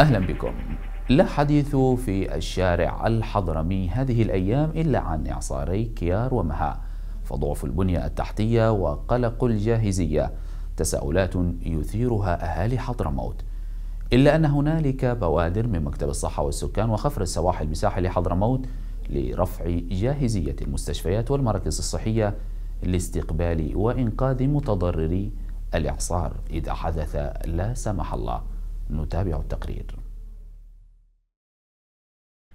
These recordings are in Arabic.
أهلا بكم لا حديث في الشارع الحضرمي هذه الأيام إلا عن إعصاري كيار ومها فضعف البنية التحتية وقلق الجاهزية تساؤلات يثيرها أهالي حضرموت إلا أن هنالك بوادر من مكتب الصحة والسكان وخفر السواحل المساحي لحضرموت لرفع جاهزية المستشفيات والمراكز الصحية لاستقبال وإنقاذ متضرري الإعصار إذا حدث لا سمح الله نتابع التقرير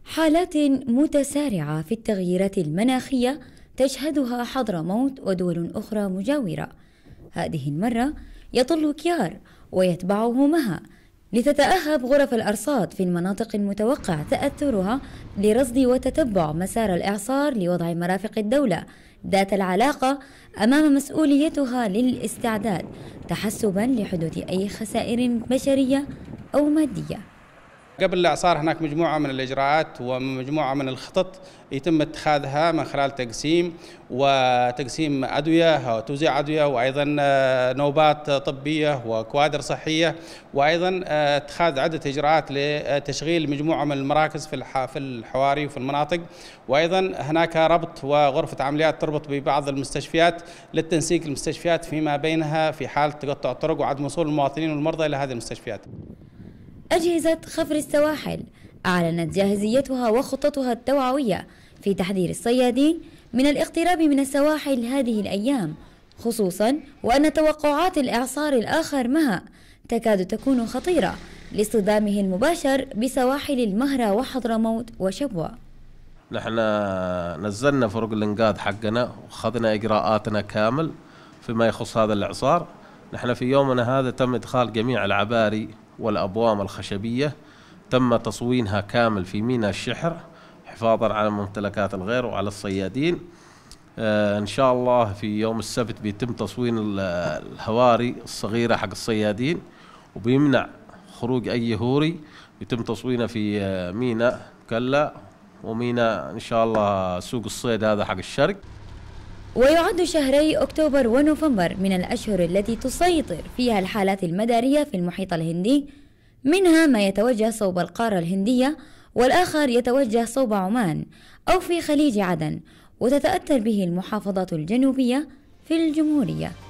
حالات متسارعة في التغييرات المناخية تشهدها حضرموت ودول أخرى مجاورة هذه المرة يطل كيار ويتبعه مها لتتأهب غرف الأرصاد في المناطق المتوقع تأثرها لرصد وتتبع مسار الإعصار لوضع مرافق الدولة ذات العلاقة أمام مسؤوليتها للاستعداد تحسبا لحدوث أي خسائر بشرية أو مادية قبل صار هناك مجموعة من الإجراءات ومجموعة من الخطط يتم اتخاذها من خلال تقسيم وتقسيم أدوية وتوزيع أدوية وأيضا آه، نوبات طبية وكوادر صحية وأيضا آه، اتخاذ عدة إجراءات لتشغيل مجموعة من المراكز في الحواري وفي المناطق وأيضا هناك ربط وغرفة عمليات تربط ببعض المستشفيات للتنسيق المستشفيات فيما بينها في حالة تقطع الطرق وعدم وصول المواطنين والمرضى إلى هذه المستشفيات أجهزة خفر السواحل أعلنت جاهزيتها وخططها التوعوية في تحذير الصيادين من الاقتراب من السواحل هذه الأيام خصوصا وأن توقعات الإعصار الآخر مها تكاد تكون خطيرة لاصطدامه المباشر بسواحل المهرة وحضرموت وشبوة نحن نزلنا فرق الانقاذ حقنا وخذنا إجراءاتنا كامل فيما يخص هذا الإعصار نحن في يومنا هذا تم إدخال جميع العباري والأبوام الخشبية تم تصوينها كامل في ميناء الشحر حفاظا على ممتلكات الغير وعلى الصيادين آه، ان شاء الله في يوم السبت بيتم تصوين الهواري الصغيره حق الصيادين وبيمنع خروج اي هوري بيتم تصوينه في آه، ميناء كلا وميناء ان شاء الله سوق الصيد هذا حق الشرق ويعد شهري أكتوبر ونوفمبر من الأشهر التي تسيطر فيها الحالات المدارية في المحيط الهندي منها ما يتوجه صوب القارة الهندية والآخر يتوجه صوب عمان أو في خليج عدن وتتأثر به المحافظات الجنوبية في الجمهورية